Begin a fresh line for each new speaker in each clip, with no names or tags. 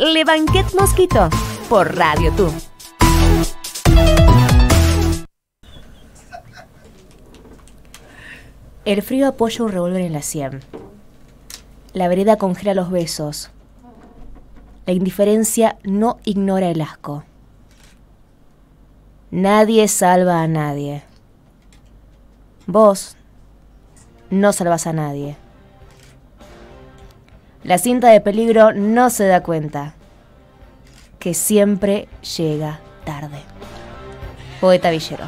Le Banquet Mosquito por Radio Tú. El frío apoya un revólver en la sien. La vereda congela los besos. La indiferencia no ignora el asco. Nadie salva a nadie. Vos no salvas a nadie. La cinta de peligro no se da cuenta que siempre llega tarde. Poeta Villero.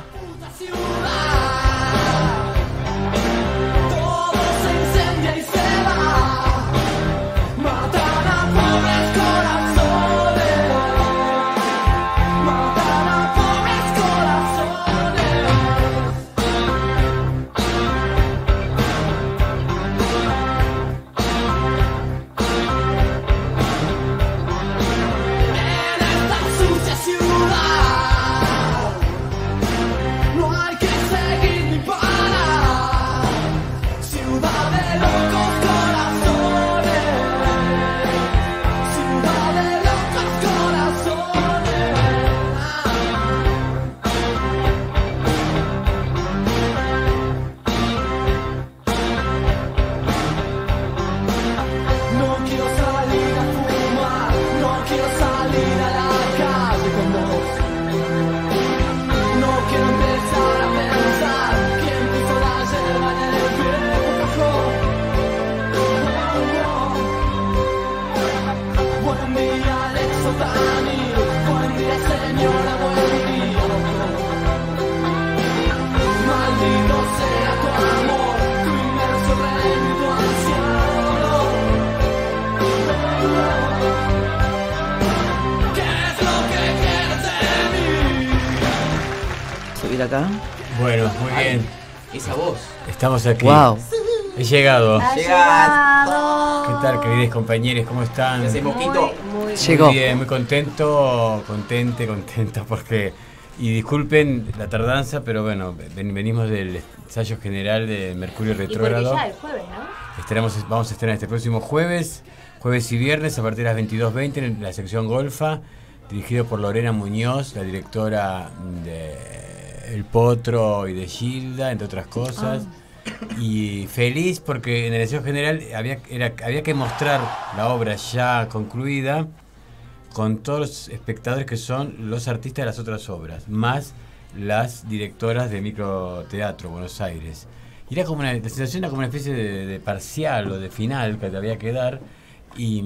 He llegado. ¿Qué tal, queridos compañeros? ¿Cómo están? Muy, muy, muy bien, muy contento, contente, contenta porque... Y disculpen la tardanza, pero bueno, venimos del ensayo general de Mercurio Retrógrado. vamos a estar este próximo jueves, jueves y viernes a partir de las 22.20 en la sección Golfa, dirigido por Lorena Muñoz, la directora de El Potro y de Gilda, entre otras cosas. Ah y feliz porque en el deseo general había, había que mostrar la obra ya concluida con todos los espectadores que son los artistas de las otras obras, más las directoras de microteatro Buenos Aires. Y era como una, la sensación era como una especie de, parcial o de final que te había que dar. Y,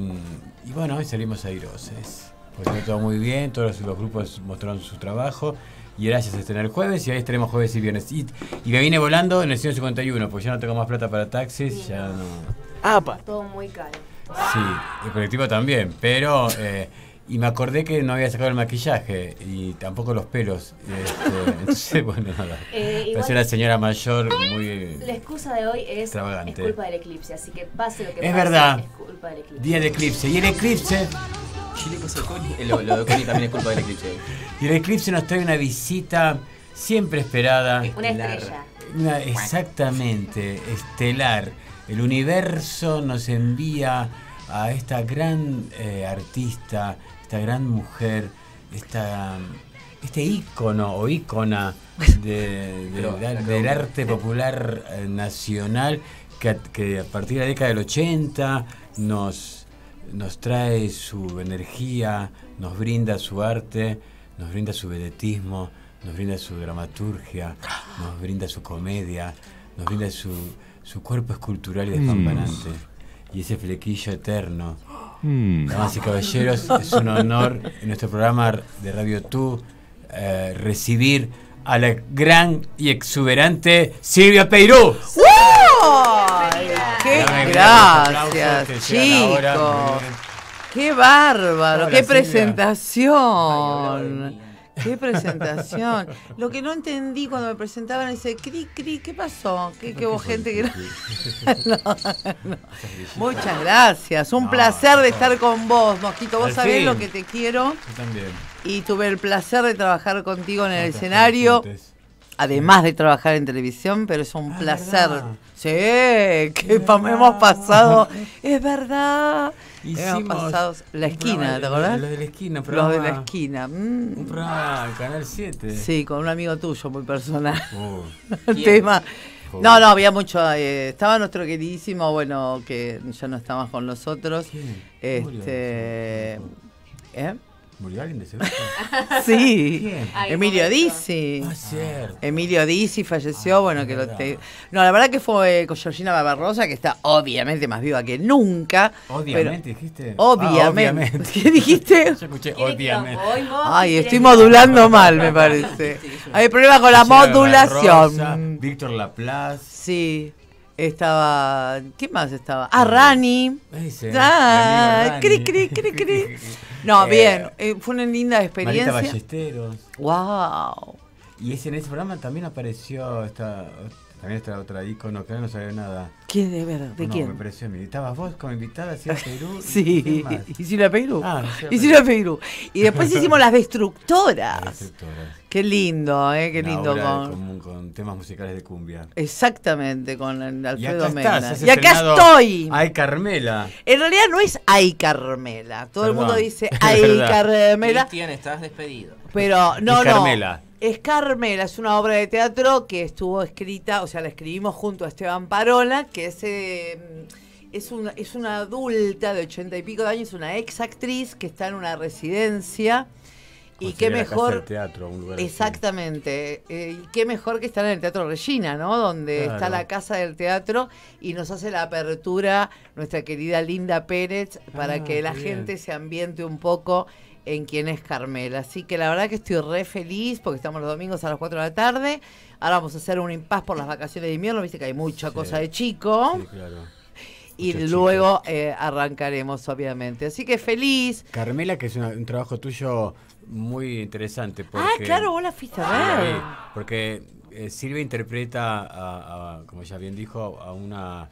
bueno, hoy salimos airoses. Pues todo muy bien, todos los grupos mostraron su trabajo y gracias a estrena el jueves y ahí estaremos jueves y viernes. Y, me viene volando en el 151, porque ya no tengo más plata para taxis, ya no...
Todo muy caro.
Sí, el colectivo también, pero... Eh, y me acordé que no había sacado el maquillaje y tampoco los pelos. Este, entonces, bueno, nada.
Eh, una
señora mayor muy.
La excusa de hoy es, es culpa del eclipse, es verdad. del eclipse.
Día de eclipse. Y el eclipse eh, lo, de Connie también es culpa del eclipse. Y el eclipse nos trae una visita siempre esperada. Una estrella. exactamente, estelar. El universo nos envía a esta gran eh, artista, esta gran mujer, esta, este ícono o ícona del arte popular eh, nacional que a partir de la década del 80 nos nos trae su energía, nos brinda su arte, nos brinda su vedetismo, nos brinda su dramaturgia, nos brinda su comedia, nos brinda su, su cuerpo escultural y mm. despampanante. Y ese flequillo eterno. Mm. Damas y caballeros, es un honor en nuestro programa de Radio Tú eh, recibir a la gran y exuberante Silvia Peirú. ¡Uh!
Gracias, chicos. Qué bárbaro, qué presentación. Qué presentación. Lo que no entendí cuando me presentaban, ese cri, cri, ¿qué pasó? ¿Qué, vos gente Muchas gracias. Un placer de estar con vos, Mosquito. Vos sabés lo que te quiero. Yo también. Y tuve el placer de trabajar contigo en el escenario además de trabajar en televisión, pero es un ah, placer. Sí, que hemos pasado, es verdad. Hicimos hemos pasado la esquina, ¿te acordás? Los de la esquina, Los de la esquina. Un programa mm. Canal 7. Sí, con un amigo tuyo muy personal. Oh. El Tema. No, no, había mucho. Eh, estaba nuestro queridísimo, bueno, que ya no está más con nosotros. Este. ¿Eh? alguien de sí. Emilio Dizzi. Ah, cierto. Emilio Dizzi falleció, ah, bueno, que lo te... No, la verdad que fue eh, Con Georgina Barbarosa, que está obviamente más viva que nunca. Obviamente, dijiste. Ah, obviamente. ¿Qué dijiste? Yo escuché obviamente. Ay, estoy modulando mal, me parece. Hay problemas con la modulación. Víctor
Laplace.
Sí. Estaba. ¿Quién más estaba? Ah, Rani. Ah, cri, cri, cri, cri. No, eh, bien. Eh, fue una linda experiencia. Marita Ballesteros.
¡Wow! Y en ese programa también apareció esta también está otra ícono, que no sabía nada. Qué de verdad? ¿De no, quién? Me pareció a mí. Estabas vos como invitada hacia Perú. sí, y la Perú. Ah, y la Perú. Y después hicimos las
destructoras. Las destructoras. Qué lindo, ¿eh? Qué lindo. con...
con... temas musicales de cumbia.
Exactamente, con Alfredo Mena. Y acá estoy.
Ay, Carmela.
En realidad no es Ay, Carmela. Todo el mundo dice Ay, Carmela. Cristian, estás despedido. Pero no, Ay Carmela es Carmela, es una obra de teatro que estuvo escrita, o sea, la escribimos junto a Esteban Parola, que es... Eh, es una, es una adulta de ochenta y pico de años, una ex actriz que está en una residencia. Y qué mejor.
teatro, un lugar
exactamente. Eh, y qué mejor que estar en el Teatro Regina, ¿no? Donde está la casa del teatro y nos hace la apertura nuestra querida Linda Pérez para ah, que la gente se ambiente un poco en quién es Carmela. Así que la verdad que estoy re feliz porque estamos los domingos a las 4 de la tarde. Ahora vamos a hacer un impas por las vacaciones de invierno. Viste que hay mucha cosa de chico. Y luego eh, arrancaremos, obviamente. Así que feliz.
Carmela, que es un trabajo tuyo muy interesante. Ah, porque, ah, claro,
hola, la
porque eh, Silvia interpreta, como ya bien dijo, a una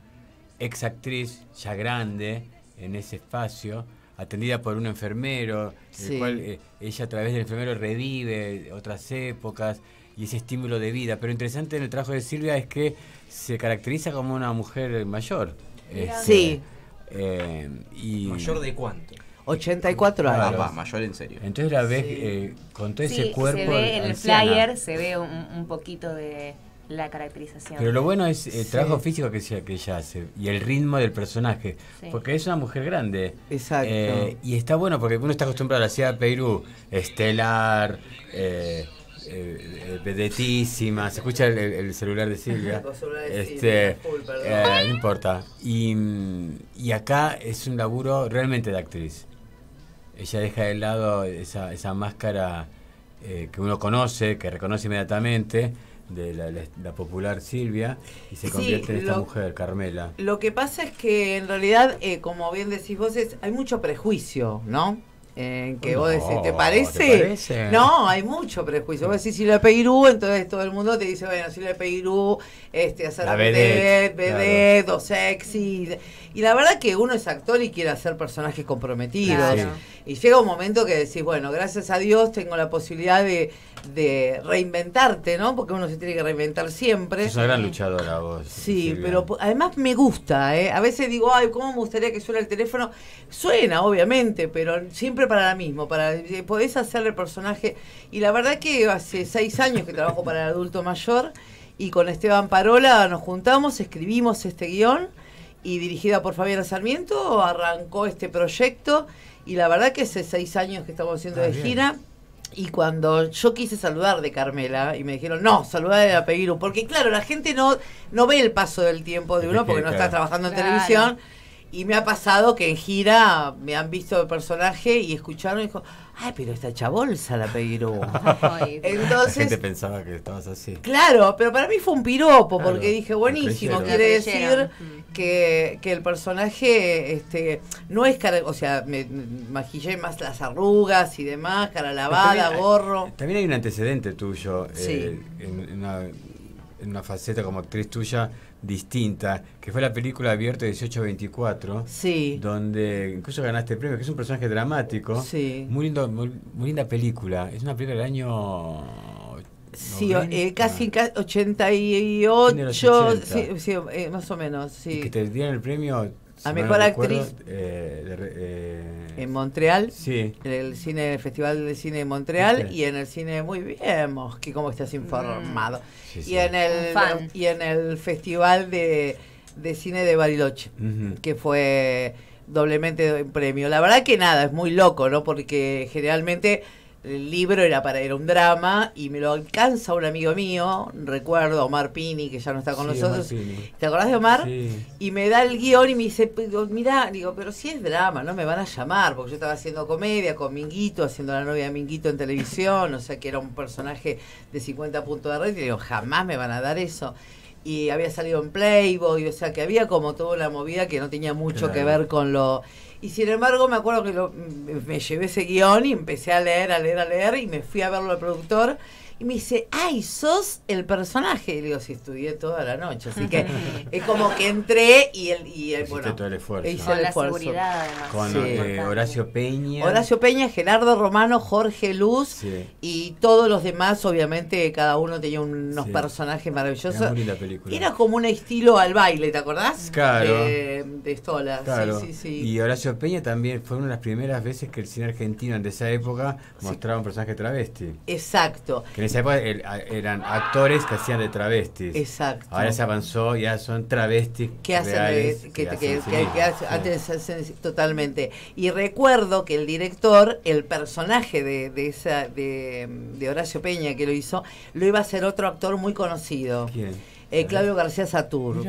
ex actriz ya grande en ese espacio atendida por un enfermero, el cual eh, ella a través del enfermero revive otras épocas y ese estímulo de vida. Pero interesante en el trabajo de Silvia es que se caracteriza como una mujer mayor. Este, sí. Eh, y ¿Mayor de cuánto? 84 ah, años. Ah, va, mayor en serio. Entonces la ves eh, con todo ese cuerpo. en el flyer,
se ve un poquito de la caracterización. Pero lo bueno es el trabajo
físico que, que ella hace y el ritmo del personaje, porque es una mujer grande. Exacto. Eh, y está bueno porque uno está acostumbrado a la ciudad de Perú, estelar, eh, eh, vedetísima, se escucha el, celular de Silvia. este, no importa. Y, acá es un laburo realmente de actriz. Ella deja de lado esa, esa máscara que uno conoce, que reconoce inmediatamente de la, popular Silvia y se convierte en esta mujer, Carmela.
Lo que pasa es que en realidad, eh, como bien decís vos, hay mucho prejuicio, ¿no? en que vos decís, ¿te parece? No, hay mucho prejuicio. Vos decís, si lo de Perú, entonces todo el mundo te dice, bueno, si lo de Perú, este, hacer la BD, dos sexy. Y la verdad que uno es actor y quiere hacer personajes comprometidos. Y llega un momento que decís, bueno, gracias a Dios tengo la posibilidad de, reinventarte, ¿no? Porque uno se tiene que reinventar siempre. Es una
gran luchadora vos. Sí, pero
además me gusta, ¿eh? A veces digo, ay, ¿cómo me gustaría que suene el teléfono? Suena, obviamente, pero siempre para ahora mismo, para eh, podés hacer el personaje. Y la verdad que hace seis años que trabajo para el adulto mayor y con Esteban Parola nos juntamos, escribimos este guión y dirigida por Fabiana Sarmiento arrancó este proyecto y la verdad que hace seis años que estamos haciendo ah, de gira. Y cuando yo quise saludar de Carmela y me dijeron, no, saludar de apellido, porque claro, la gente no, no ve el paso del tiempo de uno porque no está trabajando en televisión y me ha pasado que en gira me han visto el personaje y escucharon y dijo, ay, pero esta chabolsa la pediró. Entonces, la pensaba que
estabas así. Claro,
pero para mí fue un piropo, porque dije, buenísimo, quiere decir que, el personaje este, no es cara, o sea, me maquillé más las arrugas y demás, cara lavada, gorro.
También hay un antecedente tuyo, eh, en una faceta como actriz tuya distinta, que fue la película abierta 1824, sí. donde incluso ganaste el premio, que es un personaje dramático, muy, lindo, muy, linda película, es una película del año... Sí, eh, casi
88, Sí, eh, más o menos. Sí. Y
que te dieron el premio a mejor actriz. Eh, eh, en
Montreal. Sí. En el cine, Festival de Cine de Montreal y en el cine muy bien, que como estás informado. Mm. Y en el y en el Festival de, de Cine de Bariloche, que fue doblemente premio. La verdad que nada, es muy loco, ¿no? Porque generalmente el libro era para era un drama y me lo alcanza un amigo mío, recuerdo Omar Pini, que ya no está con nosotros. ¿Te acordás de Omar? Y me da el guión y me dice, mira, digo, pero si es drama, no me van a llamar, porque yo estaba haciendo comedia con Minguito, haciendo la novia de Minguito en televisión, o sea que era un personaje de 50 puntos de red, y digo, jamás me van a dar eso y había salido en Playboy, o sea que había como toda una movida que no tenía mucho que ver con lo... Y sin embargo me acuerdo que me llevé ese guión y empecé a leer, a leer, a leer y me fui a verlo al productor y me dice, ay, sos el personaje. Y digo, sí, estudié toda la noche, así que es como que entré y el, y
el, todo el la seguridad, además. Con eh, Horacio Peña. Horacio
Peña, Gerardo Romano, Jorge Luz y todos los demás, obviamente, cada uno tenía unos personajes maravillosos. Era, muy linda película. Era como un estilo al baile, ¿te acordás? Claro. Eh, de Stola. Sí, sí, sí.
Y Horacio Peña también fue una de las primeras veces que el cine argentino de esa época mostraba un personaje travesti.
Exacto. Que
eran actores que hacían de travestis. Exacto. Ahora se avanzó, ya son travestis. Que hacen, que, que,
que, totalmente. Y recuerdo que el director, el personaje de, de esa, de, Horacio Peña que lo hizo, lo iba a hacer otro actor muy conocido. ¿Quién? Eh, Claudio García Satur.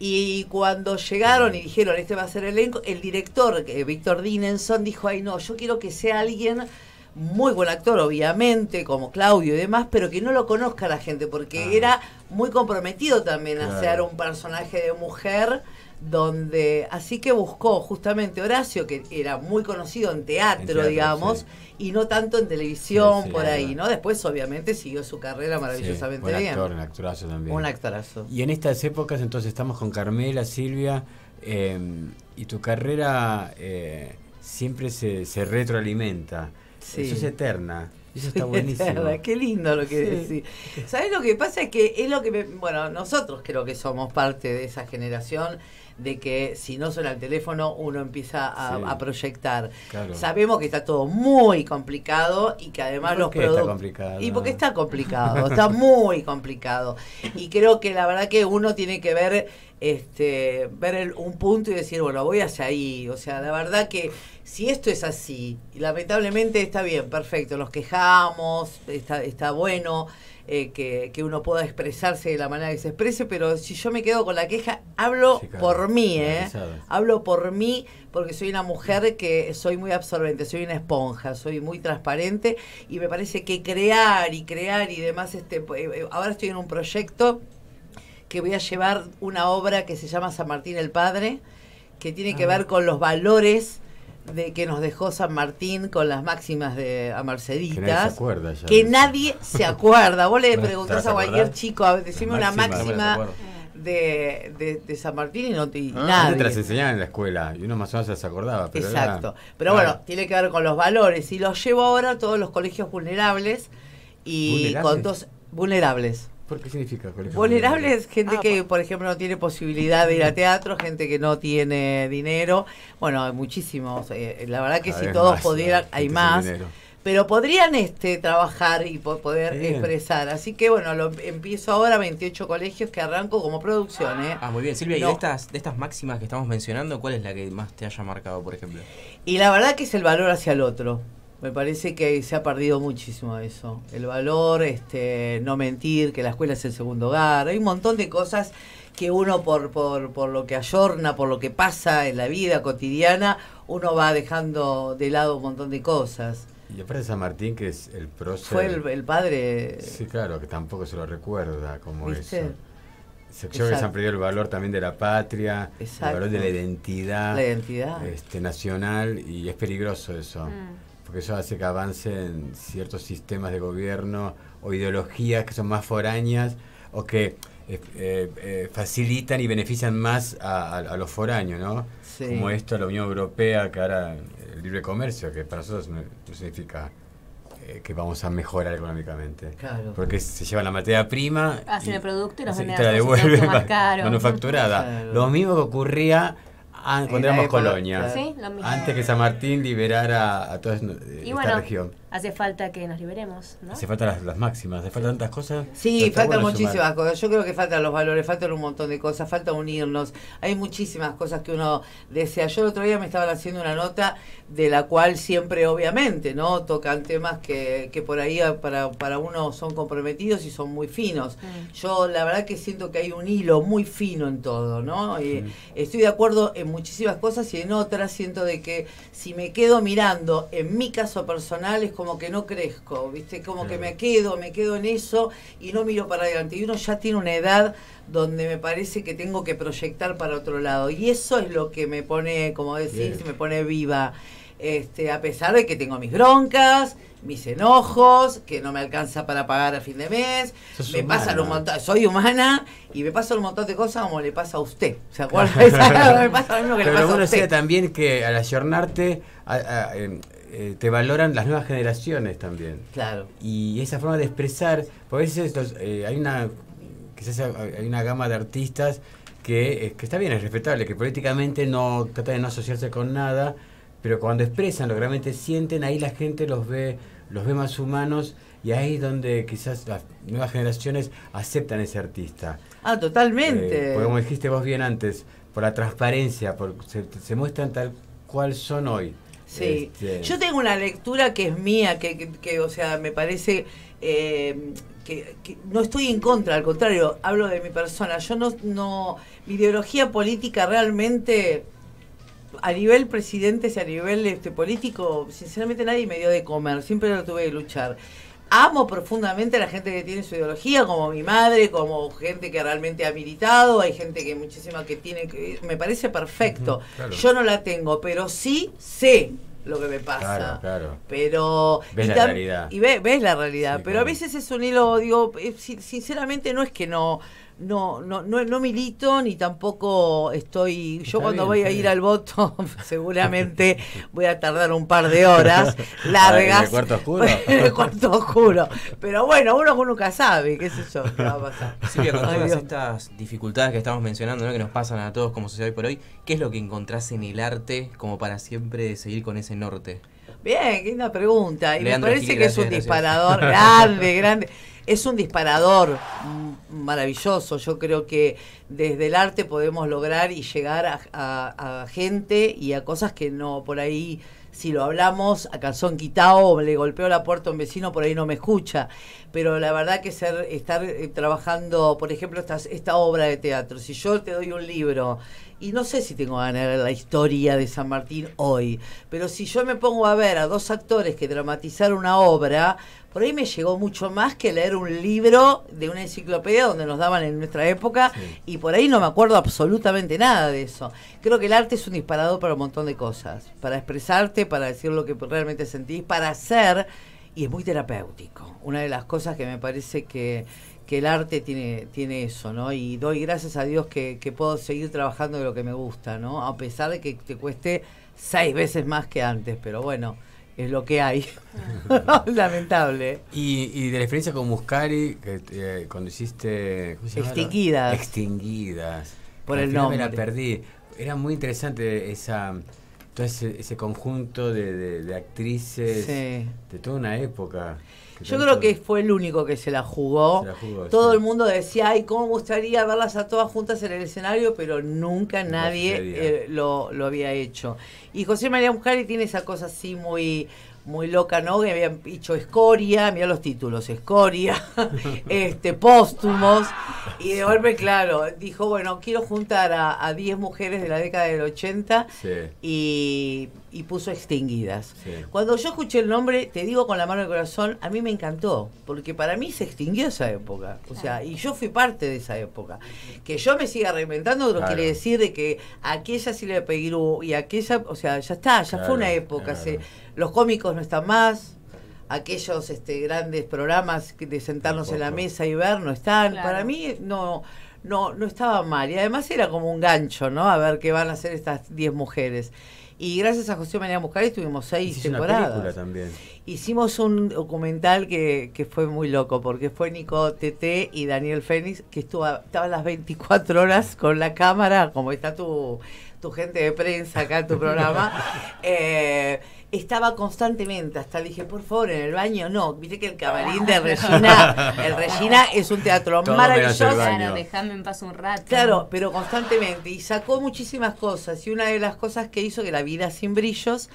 Y cuando llegaron y dijeron, este va a ser el elenco, el director, eh, Víctor Dinenson, dijo, ay no, yo quiero que sea alguien muy buen actor, obviamente, como Claudio y demás, pero que no lo conozca la gente, porque ah. era muy comprometido también a ser un personaje de mujer donde así que buscó justamente Horacio, que era muy conocido en teatro, digamos, y no tanto en televisión por ahí, ¿no? Después obviamente siguió su carrera maravillosamente bien. Un Actor, un actorazo
también. Un actorazo. Y en estas épocas entonces estamos con Carmela, Silvia, eh, y tu carrera eh, siempre se retroalimenta. Eso es eterna. Eso está buenísimo. Qué lindo lo que decís.
¿Sabes lo que pasa? Es que es lo que. bueno, nosotros creo que somos parte de esa generación de que si no suena el teléfono uno empieza a, proyectar. Sabemos que está todo muy complicado y que además los productos... Y porque está complicado, está muy complicado. Y creo que la verdad que uno tiene que ver este, ver un punto y decir, bueno, voy hacia ahí. O sea, la verdad que si esto es así, lamentablemente está bien, perfecto, nos quejamos, está, está bueno, eh, que, uno pueda expresarse de la manera que se exprese, pero si yo me quedo con la queja, hablo por mí, ¿eh? Hablo por mí porque soy una mujer que soy muy absorbente, soy una esponja, soy muy transparente y me parece que crear y crear y demás, este, eh, eh, ahora estoy en un proyecto que voy a llevar una obra que se llama San Martín el Padre, que tiene que ah. ver con los valores de que nos dejó San Martín con las máximas de a Merceditas. Que nadie se acuerda. Vos le preguntás a cualquier chico, a decime una máxima. De, de, San Martín y no te ah, nada. te
enseñaban en la escuela y uno más o menos se acordaba. Pero Exacto.
pero bueno, ah. tiene que ver con los valores y los llevo ahora a todos los colegios vulnerables y con dos vulnerables. ¿Por qué significa? vulnerables gente ah, que, por ejemplo, no tiene posibilidad de ir a teatro, gente que no tiene dinero. Bueno, hay muchísimos. Eh, la verdad que si todos pudieran, hay más. Pero podrían este trabajar y poder expresar. Así que bueno, lo empiezo ahora 28 colegios que arranco como producción.
¿eh? Ah, muy bien. Silvia, ¿y estas, de estas máximas que estamos mencionando, cuál es la que más te haya marcado, por ejemplo?
Y la verdad que es el valor hacia el otro. Me parece que se ha perdido muchísimo eso. El valor, este, no mentir, que la escuela es el segundo hogar. Hay un montón de cosas que uno por, por, por lo que ayorna, por lo que pasa en la vida cotidiana, uno va dejando de lado un montón de cosas.
Y aparece San Martín, que es el prócer. Fue el, padre. Sí, claro, que tampoco se lo recuerda como eso. Se, que se han perdido el valor también de la patria, el valor de la identidad, la
identidad. Este,
nacional, y es peligroso eso. Mm porque eso hace que avancen ciertos sistemas de gobierno o ideologías que son más foráneas o que eh, eh, facilitan y benefician más a, los foráneos, ¿no? Como esto, la Unión Europea, que ahora el libre comercio, que para nosotros no, significa eh, que vamos a mejorar económicamente. Claro. Porque se lleva la materia prima. Hacen el
producto y, la devuelve
manufacturada. Lo mismo que ocurría Ah, cuando éramos colonia. Antes que San Martín liberara a toda esta región
hace falta que nos liberemos, ¿no? Hace
falta las, máximas, hace falta tantas cosas. Sí, faltan muchísimas
cosas. Yo creo que faltan los valores, faltan un montón de cosas, falta unirnos. Hay muchísimas cosas que uno desea. Yo el otro día me estaban haciendo una nota de la cual siempre, obviamente, ¿no? Tocan temas que, por ahí ah, para, para uno son comprometidos y son muy finos. Mm. Yo la verdad que siento que hay un hilo muy fino en todo, ¿no? estoy de acuerdo en muchísimas cosas y en otras siento de que si me quedo mirando, en mi caso personal es como como que no crezco, ¿viste? Como que me quedo, me quedo en eso y no miro para adelante. Y uno ya tiene una edad donde me parece que tengo que proyectar para otro lado. Y eso es lo que me pone, como decís, me pone viva. Este, a pesar de que tengo mis broncas, mis enojos, que no me alcanza para pagar a fin de mes, me pasa un montón, soy humana y me pasa un montón de cosas como le pasa a usted. ¿Se acuerda? me pasa lo mismo que le pasa a usted.
también que al ayornarte, eh, te valoran las nuevas generaciones también. Claro. Y esa forma de expresar, por eso veces eh, hay una quizás hay una gama de artistas que, eh, que está bien, es respetable, que políticamente no de no asociarse con nada, pero cuando expresan lo que realmente sienten, ahí la gente los ve, los ve más humanos y ahí es donde quizás las nuevas generaciones aceptan ese artista.
Ah, totalmente. como
dijiste vos bien antes, por la transparencia, por, se muestran tal cual son hoy. Sí, este. yo
tengo una lectura que es mía, que, que, o sea, me parece eh, que, no estoy en contra, al contrario, hablo de mi persona. Yo no, no, mi ideología política realmente a nivel presidente y a nivel este, político, sinceramente nadie me dio de comer, siempre lo tuve que luchar amo profundamente a la gente que tiene su ideología, como mi madre, como gente que realmente ha militado, hay gente que muchísima que tiene, me parece perfecto. Yo no la tengo, pero sí sé lo que me pasa. Claro, claro. Pero. Ves y la realidad. Y ves, la realidad. pero a veces es un hilo, digo, eh, sinceramente no es que no no, no, no, no milito ni tampoco estoy. Yo cuando voy a ir al voto, seguramente voy a tardar un par de horas largas. en el cuarto oscuro. en el cuarto oscuro. Pero bueno, uno nunca sabe, qué es eso qué va a pasar. Silvia, con todas
estas dificultades que estamos mencionando, ¿no? que nos pasan a todos como sociedad hoy por hoy, ¿qué es lo que encontrás en el arte como para siempre seguir con ese norte?
Bien, qué linda pregunta. Y me parece que es un disparador grande, grande es un disparador maravilloso. Yo creo que desde el arte podemos lograr y llegar a, gente y a cosas que no por ahí si lo hablamos a calzón quitado, le golpeo la puerta a un vecino, por ahí no me escucha pero la verdad que ser estar eh, trabajando, por ejemplo, esta, esta obra de teatro, si yo te doy un libro y no sé si tengo ganas de la historia de San Martín hoy, pero si yo me pongo a ver a dos actores que dramatizaron una obra, por ahí me llegó mucho más que leer un libro de una enciclopedia donde nos daban en nuestra época y por ahí no me acuerdo absolutamente nada de eso. Creo que el arte es un disparador para un montón de cosas, para expresarte, para decir lo que realmente sentís, para hacer y es muy terapéutico. Una de las cosas que me parece que, el arte tiene, tiene eso, ¿no? Y doy gracias a Dios que, puedo seguir trabajando de lo que me gusta, ¿no? A pesar de que te cueste seis veces más que antes, pero bueno, es lo que hay.
Lamentable. Y, y, de la experiencia con Muscari, que eh, cuando hiciste... Extinguidas. Extinguidas. Por el nombre. Me la perdí. Era muy interesante esa todo ese conjunto de, actrices de toda una época. Yo creo que
fue el único que se la jugó. Todo el mundo decía, ay, cómo gustaría verlas a todas juntas en el escenario, pero nunca nadie eh, lo, había hecho. Y José María Mujari tiene esa cosa así muy muy loca, ¿no? Que habían dicho escoria, mira los títulos, escoria, este, póstumos, y de golpe, claro, dijo, bueno, quiero juntar a 10 mujeres de la década del 80 y, puso extinguidas. Cuando yo escuché el nombre, te digo con la mano del corazón, a mí me encantó, porque para mí se extinguió esa época, o sea, y yo fui parte de esa época. Que yo me siga reinventando, lo quiere decir de que aquella le Peguirú y aquella, o sea, ya está, ya fue una época, se los cómicos no están más, aquellos este, grandes programas de sentarnos en la mesa y ver no están. Para mí no, no, no estaba mal. Y además era como un gancho, ¿no? A ver qué van a hacer estas 10 mujeres. Y gracias a José María Muscari tuvimos seis temporadas. Hicimos un documental que, fue muy loco, porque fue Nico TT y Daniel Fénix, que estuvo, estaban las 24 horas con la cámara, como está tu, tu gente de prensa acá en tu programa. eh, estaba constantemente, hasta dije, por favor, en el baño, no, viste que el camarín de Regina, el Regina es un teatro maravilloso. Claro, déjame en paz un rato. Claro, pero constantemente, y sacó muchísimas cosas, y una de las cosas que hizo que la vida sin brillos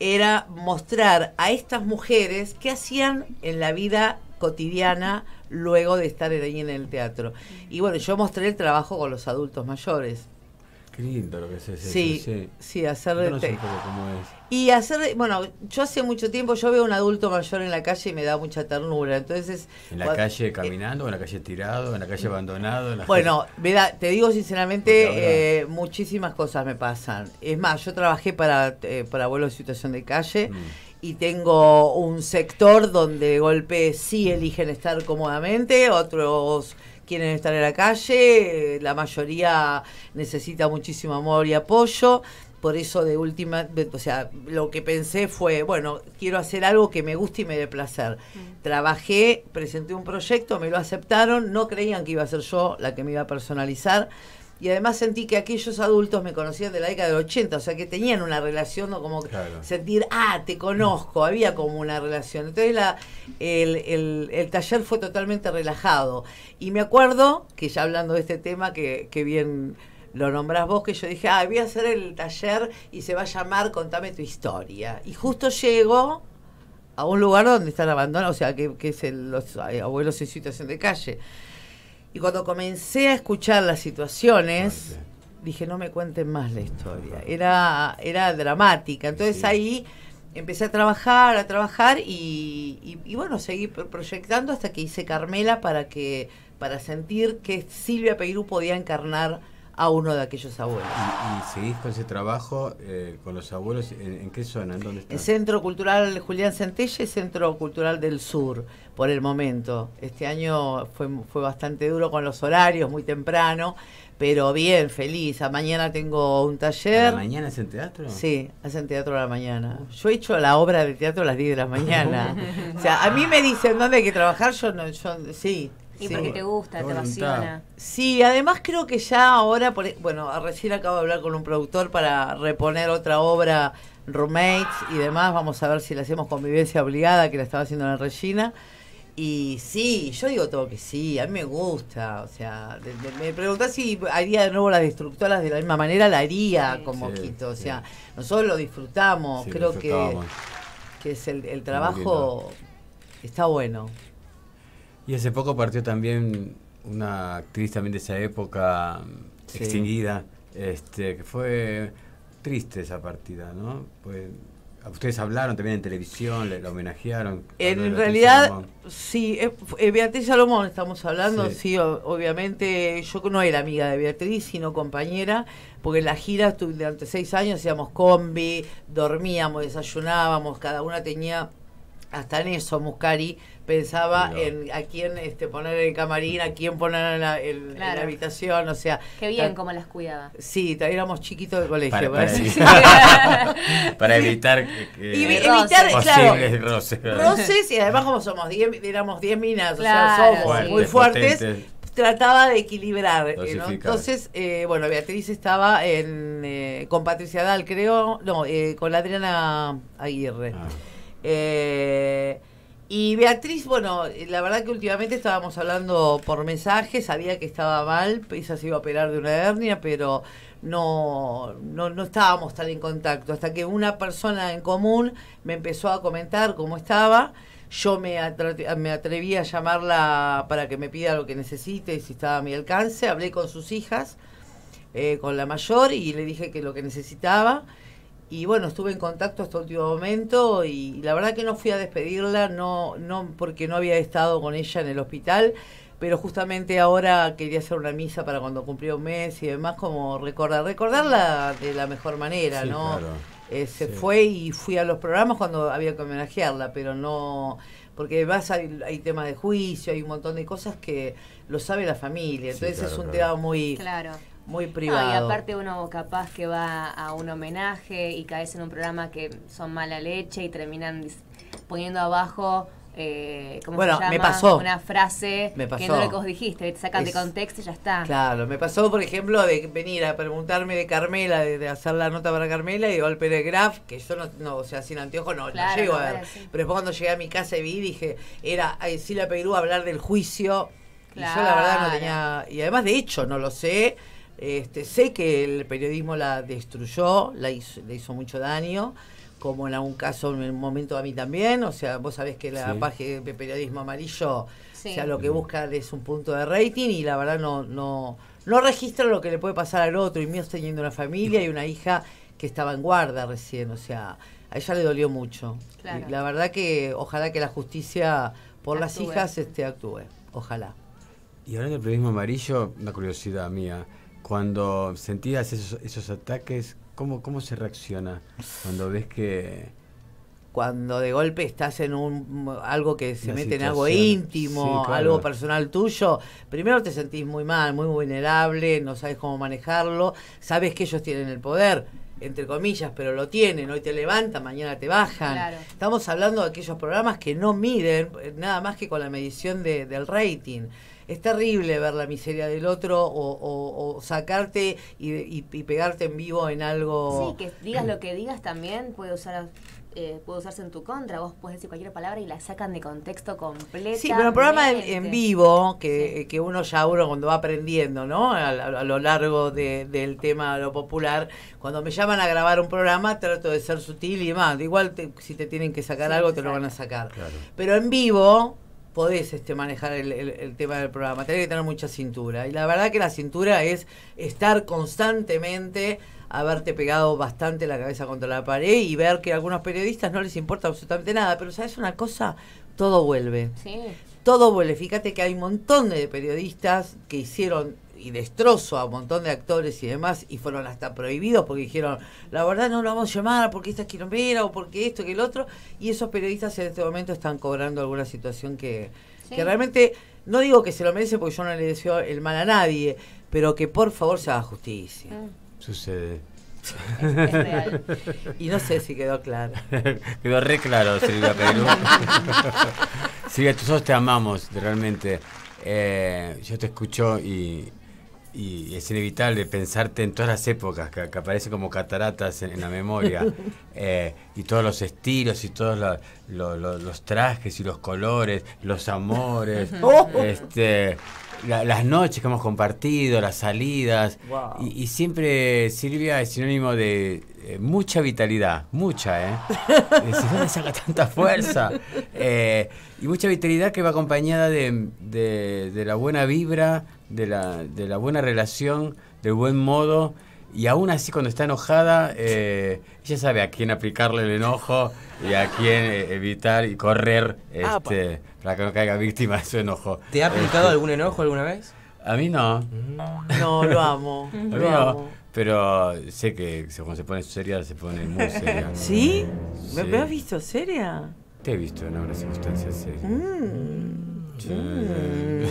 era mostrar a estas mujeres qué hacían en la vida cotidiana luego de estar ahí en el teatro. Y bueno, yo mostré el trabajo con los adultos mayores lo que
se sí,
sí, hacer no sé cómo es. Y hacer, bueno, yo hace mucho tiempo yo veo un adulto mayor en la calle y me da mucha ternura. Entonces, ¿En la
calle eh, caminando, en la calle tirado, en la calle abandonado? bueno,
te digo sinceramente, eh, muchísimas cosas me pasan. Es más, yo trabajé para, eh, para abuelos en situación de calle. Mm. y tengo un sector donde de golpe sí eligen estar cómodamente, otros quieren estar en la calle, eh, la mayoría necesita muchísimo amor y apoyo. Por eso de última, o sea, lo que pensé fue, bueno, quiero hacer algo que me guste y me dé placer. Mm. Trabajé, presenté un proyecto, me lo aceptaron, no creían que iba a ser yo la que me iba a personalizar y además sentí que aquellos adultos me conocían de la década del 80, o sea que tenían una relación, ¿no? como sentir, ah, te conozco, había como una relación. Entonces la, el, taller fue totalmente relajado. Y me acuerdo, que ya hablando de este tema, que, bien lo nombrás vos, que yo dije, ah, voy a hacer el taller y se va a llamar Contame tu historia. Y justo llego a un lugar donde están abandonados, o sea, que, que es el, los eh, abuelos en situación de calle. Y cuando comencé a escuchar las situaciones, ah, dije, no me cuenten más la historia. Era, era dramática. Entonces ahí empecé a trabajar, a trabajar y, bueno, seguí proyectando hasta que hice Carmela para que para sentir que Silvia Peirú podía encarnar
a uno de aquellos abuelos. ¿Y, y seguís con ese trabajo eh, con los abuelos? ¿En, qué zona? ¿En dónde Centro Cultural Julián
Centelle, Centro Cultural del Sur, por el momento. Este año fue, bastante duro con los horarios, muy temprano, pero bien, feliz. A mañana tengo un taller. ¿A la mañana hacen teatro? Sí, hacen teatro a la mañana. Yo he hecho la obra de teatro a las 10 de la mañana. o sea, a mí me dicen dónde hay que trabajar, yo no, yo sí, y porque te gusta, te apasiona. Sí, además creo que ya ahora, por, e, bueno, recién acabo de hablar con un productor para reponer otra obra, Roommates y demás, vamos a ver si la hacemos convivencia obligada, que la estaba haciendo la Regina. Y sí, yo digo todo que sí, a mí me gusta. O sea, me preguntás si haría de nuevo las destructoras de la misma manera, la haría con Mojito o sea, nosotros lo disfrutamos, creo Que, que es el, el trabajo está bueno.
Y hace poco partió también una actriz también de esa época extinguida, este, que fue triste esa partida, ¿no? Pues, ustedes hablaron también en televisión, le, la homenajearon. En realidad,
sí, eh, eh, Beatriz Salomón estamos hablando, sí, obviamente yo no era amiga de Beatriz, sino compañera, porque en la gira durante seis años hacíamos combi, dormíamos, desayunábamos, cada una tenía, hasta en eso, Muscari pensaba en a quién este, poner en el camarín, a quién poner en la, habitación, o sea.
Qué bien como las cuidaba.
Sí, todavía éramos chiquitos de colegio. Para, ¿eh?
evitar que, roces.
y además como somos, éramos 10 minas, o sea, somos muy fuertes. trataba de equilibrar. ¿eh? Entonces, eh, bueno, Beatriz estaba en, con Patricia Dal, creo, no, con Adriana Aguirre. Ah. Eh... Y Beatriz, bueno, eh, la verdad que últimamente estábamos hablando por mensaje, sabía que estaba mal, ella se iba a operar de una hernia, pero no, no, no estábamos tan en contacto. Hasta que una persona en común me empezó a comentar cómo estaba. Yo me, me atreví a llamarla para que me pida lo que necesite, si estaba a mi alcance. Hablé con sus hijas, eh, con la mayor, y le dije que lo que necesitaba y bueno, estuve en contacto hasta el último momento y la verdad que no fui a despedirla, no, no porque no había estado con ella en el hospital, pero justamente ahora quería hacer una misa para cuando cumplió un mes y demás, como recordar, recordarla de la mejor manera, ¿no? Eh, se fue y fui a los programas cuando había que homenajearla, pero no, porque además hay, temas de juicio, hay un montón de cosas que lo sabe la familia, entonces es un tema muy... Claro muy privado. y aparte
uno capaz que va a un homenaje y cae en un programa que son mala leche y terminan poniendo abajo eh, ¿cómo bueno, se llama? me pasó. Una frase que no lo que vos dijiste, te sacan de contexto y ya está.
Claro, me pasó, por ejemplo, de venir a preguntarme de Carmela, de, hacer la nota para Carmela y de golpe de Graf, que yo no, o sea, sin anteojo no, llego a ver. Pero después cuando llegué a mi casa y vi, dije, era Sila Perú hablar del juicio. Y yo la verdad no tenía. Y además, de hecho, no lo sé. Este, sé que el periodismo la destruyó, le hizo mucho daño, como en algún caso en un momento a mí también. O sea, vos sabés que la página de periodismo amarillo, o sea, lo que busca es un punto de rating y la verdad no, no, no registra lo que le puede pasar al otro. Y mío teniendo una familia y una hija que estaba en guarda recién, o sea, a ella le dolió mucho. la verdad que ojalá que la justicia por las hijas este, actúe, ojalá.
Y hablando el periodismo amarillo, una curiosidad mía. Cuando sentías esos, ataques, ¿cómo, ¿cómo se reacciona? Cuando ves que... Cuando de golpe
estás en un algo que se mete en algo íntimo, algo personal tuyo, primero te sentís muy mal, muy vulnerable, no sabes cómo manejarlo, sabes que ellos tienen el poder, entre comillas, pero lo tienen, hoy te levantan, mañana te bajan. Estamos hablando de aquellos programas que no miden eh, nada más que con la medición del rating es terrible ver la miseria del otro o, sacarte y, pegarte en vivo en algo. Sí,
que digas lo que digas también puede usar. Eh, puede usarse en tu contra, vos puedes decir cualquier palabra y la sacan de contexto completo. Sí, pero el programa en,
vivo, que, eh, que, uno ya uno cuando va aprendiendo, ¿no? A, lo largo del tema lo popular, cuando me llaman a grabar un programa trato de ser sutil y más. Igual si te tienen que sacar algo, te lo van a sacar. Pero en vivo, podés este, manejar el, tema del programa, tenés que tener mucha cintura. Y la verdad que la cintura es estar constantemente, haberte pegado bastante la cabeza contra la pared y ver que a algunos periodistas no les importa absolutamente nada, pero sabes una cosa, todo vuelve. Sí. Todo vuelve. Fíjate que hay un montón de periodistas que hicieron y destrozo a un montón de actores y demás, y fueron hasta prohibidos porque dijeron, la verdad no lo vamos a llamar porque esta es quilombera o porque esto, que el otro, y esos periodistas en este momento están cobrando alguna situación que,
realmente,
no digo que se lo merece porque yo no le deseo el mal a nadie, pero que por favor se haga justicia. Ah.
Sucede.
Y no sé si quedó claro. quedó re claro, Silvia
Silvia, sí, te amamos, realmente. Eh, yo te escucho y, y es inevitable pensarte en todas las épocas que, aparecen como cataratas en, la memoria eh, y todos los estilos y todos los trajes y los colores, los amores, oh. este, las noches que hemos compartido, las salidas y, siempre Silvia es sinónimo de eh, mucha vitalidad, mucha, ¿eh? ¿dónde saca tanta fuerza? Eh, y mucha vitalidad que va acompañada de la buena vibra de la, de la buena relación, del buen modo. Y aún así, cuando está enojada, eh, ella sabe a quién aplicarle el enojo y a quién eh, evitar y correr ah, este, para que no caiga víctima de su enojo. ¿Te ha este. aplicado algún enojo alguna vez? A mí no. No, lo amo. Pero sé que cuando se pone seria, se pone muy seria. ¿Sí? ¿Me, has
visto seria?
Te he visto en algunas circunstancias serias.
Mm.
Mm.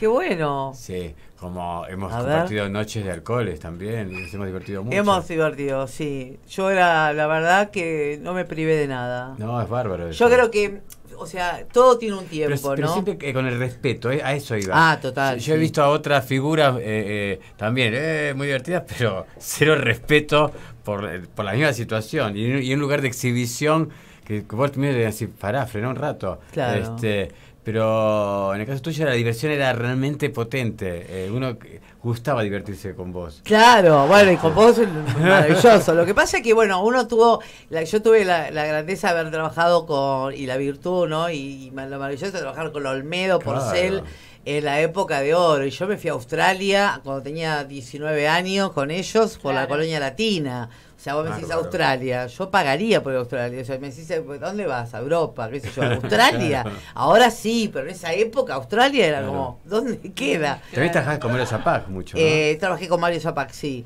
Qué bueno.
Sí, como hemos compartido noches de alcoholes también, nos hemos divertido mucho. Hemos
divertido, sí. Yo era, la verdad que no me privé de nada.
No, es bárbaro. Yo creo
que o sea, todo tiene un tiempo, siempre
que, con el respeto, eh, a eso iba. Ah, total. Yo, he visto a otras figuras eh, eh, también muy divertidas, pero cero respeto por, por la misma situación. Y, en un lugar de exhibición que vos también de así, pará, un rato. Claro. Este, pero en el caso tuyo la diversión era realmente potente. Eh, uno gustaba divertirse con vos.
Claro, bueno, y con vos es maravilloso. Lo que pasa es que, bueno, uno tuvo, yo tuve la, grandeza de haber trabajado con, y la virtud, ¿no? Y, lo maravilloso de trabajar con Olmedo, Porcel, en la época de oro. Y yo me fui a Australia cuando tenía 19 años con ellos por la colonia latina sea, vos me decís Australia, yo pagaría por Australia. O sea, me decís, pues, ¿dónde vas? ¿A Europa? ¿Qué sé yo? ¿Australia? Ahora sí, pero en esa época Australia era como, ¿dónde queda? También
con Mario Zapac mucho. Eh,
trabajé con Mario Zapac, sí.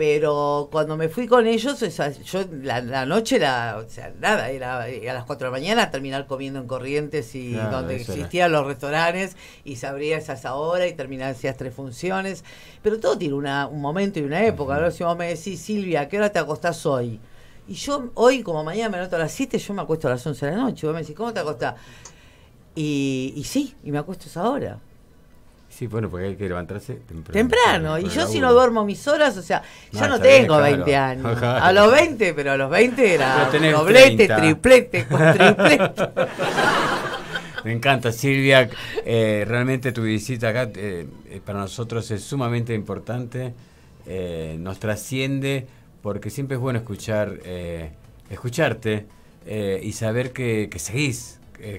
Pero cuando me fui con ellos, yo la, noche era, o sea, nada, era eh, a las 4 de la mañana terminar comiendo en Corrientes y donde existían los restaurantes y se abría esa ahora y terminaban esas tres funciones. Pero todo tiene una, un momento y una época. Ahora si vos me decís, Silvia, ¿qué hora te acostás hoy? Y yo hoy, como mañana me noto a las 7, yo me acuesto a las 11 de la noche. Vos me decís, ¿cómo te acostás? Y, y sí, y me acuesto a esa
hora. Sí, bueno, porque hay que levantarse temprano. Temprano, y yo si no
duermo mis horas, o sea, ya no tengo 20 años. A los 20, pero a los 20 era doblete, triplete, cuatriplete.
Me encanta, Silvia. Eh, realmente tu visita acá eh, eh, para nosotros es sumamente importante. nos trasciende porque siempre es bueno escuchar, escucharte y saber que, que seguís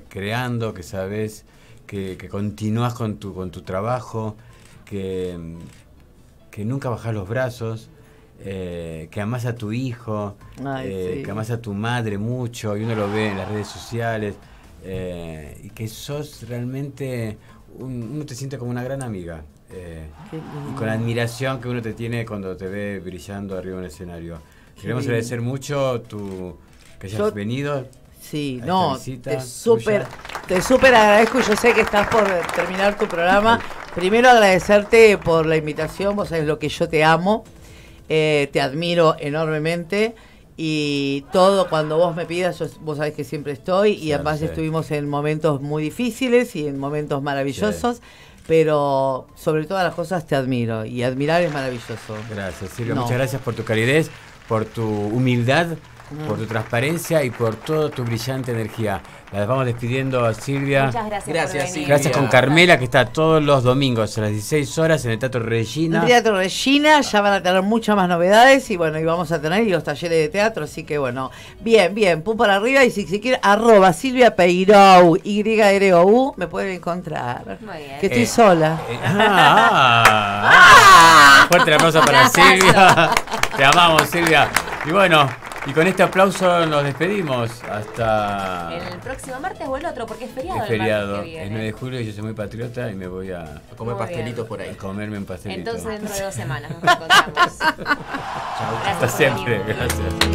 creando, que sabes que, continúas con tu, con tu trabajo, que, que nunca bajas los brazos, eh, que amas a tu hijo, eh, que amas a tu madre mucho, y uno lo ve en las redes sociales, eh, y que sos realmente, uno te siente como una gran amiga. con la admiración que uno te tiene cuando te ve brillando arriba en el escenario. Queremos agradecer mucho tu, que hayas venido. Sí, no, es súper
te súper agradezco. Yo sé que estás por terminar tu programa. Primero agradecerte por la invitación. Vos sabés lo que yo te amo. Eh, te admiro enormemente. Y todo, cuando vos me pidas, vos sabés que siempre estoy. Y además estuvimos en momentos muy difíciles y en momentos maravillosos. pero sobre todas las cosas te admiro y admirar es maravilloso. Gracias,
Silvia. Muchas gracias por tu calidez, por tu humildad, Mm. por tu transparencia y por toda tu brillante energía. Las vamos despidiendo a Silvia. Muchas gracias. Gracias, gracias con Carmela, que está todos los domingos a las 16 horas en el Teatro Regina. En El Teatro
Regina, ya van a tener muchas más novedades y bueno, y vamos a tener los talleres de teatro, así que bueno, bien, bien, pum para arriba y si, si arroba Silvia Peirou, y r o u me pueden encontrar. Que estoy eh, sola.
Eh, ah, ah. fuerte aplauso para Silvia. Te amamos, Silvia. Y bueno, y con este aplauso nos despedimos hasta... El
próximo martes o el otro, porque es feriado. Es feriado, el es 9
de julio y yo soy muy patriota y me voy a... comer pastelitos por ahí. A comerme un pastelito. Entonces dentro de
dos semanas nos encontramos.
Chao. Hasta siempre, gracias.